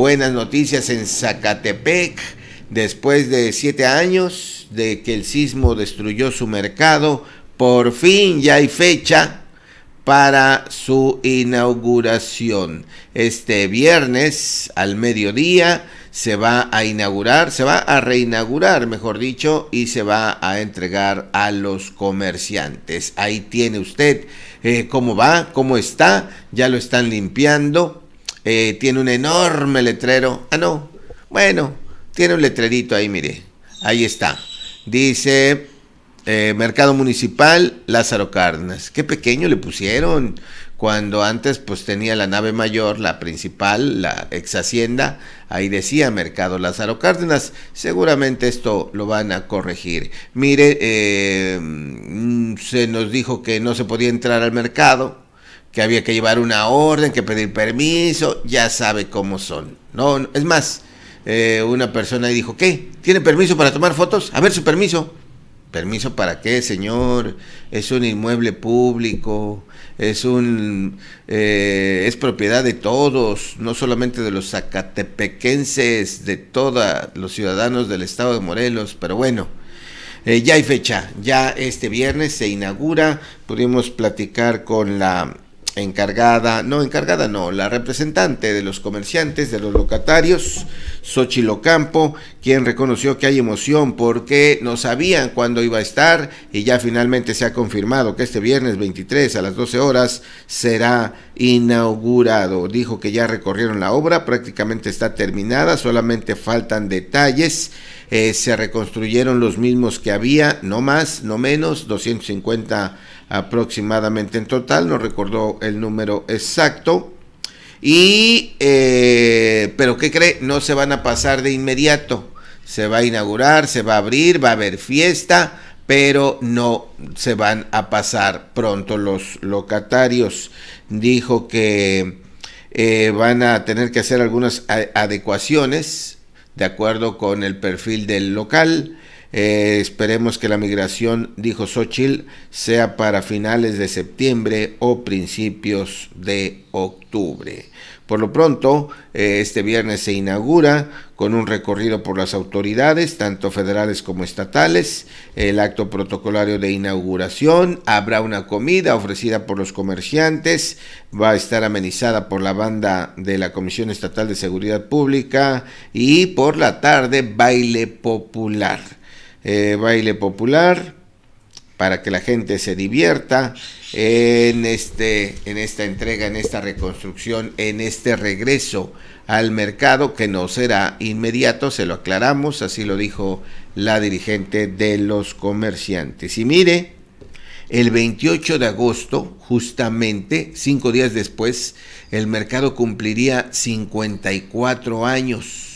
buenas noticias en Zacatepec. Después de siete años de que el sismo destruyó su mercado, por fin ya hay fecha para su inauguración. Este viernes al mediodía se va a inaugurar, se va a reinaugurar, mejor dicho, y se va a entregar a los comerciantes. Ahí tiene usted eh, cómo va, cómo está, ya lo están limpiando, eh, tiene un enorme letrero. Ah, no. Bueno, tiene un letrerito ahí, mire. Ahí está. Dice eh, Mercado Municipal Lázaro Cárdenas. Qué pequeño le pusieron cuando antes pues tenía la nave mayor, la principal, la ex hacienda, ahí decía Mercado Lázaro Cárdenas, seguramente esto lo van a corregir. Mire, eh, mm, se nos dijo que no se podía entrar al mercado, que había que llevar una orden, que pedir permiso, ya sabe cómo son. No, es más, eh, una persona dijo, ¿qué? ¿Tiene permiso para tomar fotos? A ver su permiso. ¿Permiso para qué, señor? Es un inmueble público, es un eh, es propiedad de todos, no solamente de los zacatepequenses, de todos los ciudadanos del estado de Morelos, pero bueno, eh, ya hay fecha, ya este viernes se inaugura, pudimos platicar con la encargada, no, encargada no, la representante de los comerciantes, de los locatarios, Xochilocampo, quien reconoció que hay emoción porque no sabían cuándo iba a estar y ya finalmente se ha confirmado que este viernes 23 a las 12 horas será inaugurado. Dijo que ya recorrieron la obra, prácticamente está terminada, solamente faltan detalles. Eh, se reconstruyeron los mismos que había, no más, no menos, 250 aproximadamente en total, no recordó el número exacto. Y, eh, pero ¿qué cree? No se van a pasar de inmediato. Se va a inaugurar, se va a abrir, va a haber fiesta pero no se van a pasar pronto los locatarios. Dijo que eh, van a tener que hacer algunas adecuaciones de acuerdo con el perfil del local eh, esperemos que la migración, dijo Xochitl, sea para finales de septiembre o principios de octubre. Por lo pronto, eh, este viernes se inaugura con un recorrido por las autoridades, tanto federales como estatales, el acto protocolario de inauguración, habrá una comida ofrecida por los comerciantes, va a estar amenizada por la banda de la Comisión Estatal de Seguridad Pública y por la tarde baile popular. Eh, baile popular para que la gente se divierta en, este, en esta entrega, en esta reconstrucción, en este regreso al mercado que no será inmediato, se lo aclaramos, así lo dijo la dirigente de los comerciantes. Y mire, el 28 de agosto, justamente cinco días después, el mercado cumpliría 54 años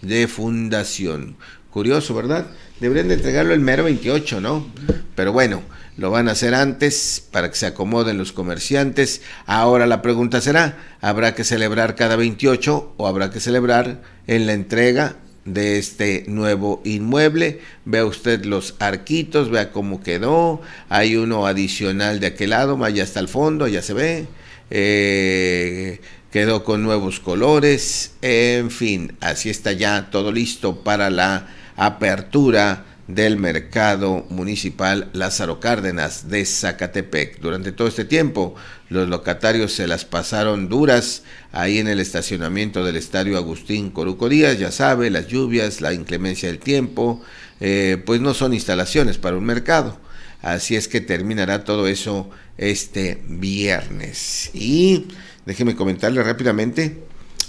de fundación. Curioso, ¿verdad? Deberían de entregarlo el mero 28, ¿no? Pero bueno, lo van a hacer antes para que se acomoden los comerciantes. Ahora la pregunta será, ¿habrá que celebrar cada 28 o habrá que celebrar en la entrega de este nuevo inmueble. Vea usted los arquitos, vea cómo quedó. Hay uno adicional de aquel lado, allá hasta el fondo, ya se ve. Eh, quedó con nuevos colores, en fin, así está ya todo listo para la apertura del mercado municipal Lázaro Cárdenas de Zacatepec. Durante todo este tiempo, los locatarios se las pasaron duras ahí en el estacionamiento del estadio Agustín Coruco Díaz, ya sabe, las lluvias, la inclemencia del tiempo, eh, pues no son instalaciones para un mercado. Así es que terminará todo eso este viernes. Y Déjeme comentarle rápidamente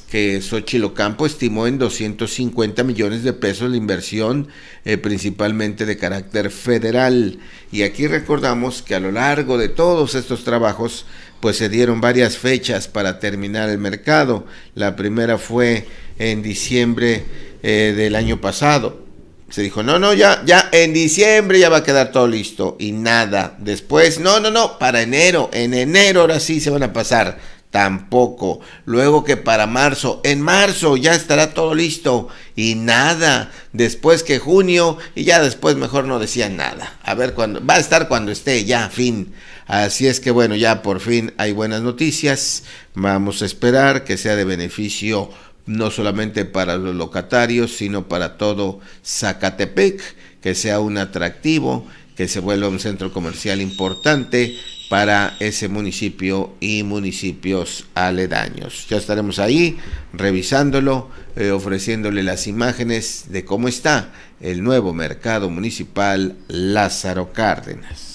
que Xochitl estimó en 250 millones de pesos la inversión, eh, principalmente de carácter federal. Y aquí recordamos que a lo largo de todos estos trabajos, pues se dieron varias fechas para terminar el mercado. La primera fue en diciembre eh, del año pasado. Se dijo, no, no, ya, ya, en diciembre ya va a quedar todo listo. Y nada. Después, no, no, no, para enero. En enero ahora sí se van a pasar tampoco. Luego que para marzo, en marzo ya estará todo listo y nada. Después que junio y ya después mejor no decía nada. A ver cuando va a estar cuando esté ya, fin. Así es que bueno, ya por fin hay buenas noticias. Vamos a esperar que sea de beneficio no solamente para los locatarios, sino para todo Zacatepec, que sea un atractivo, que se vuelva un centro comercial importante para ese municipio y municipios aledaños. Ya estaremos ahí revisándolo, eh, ofreciéndole las imágenes de cómo está el nuevo mercado municipal Lázaro Cárdenas.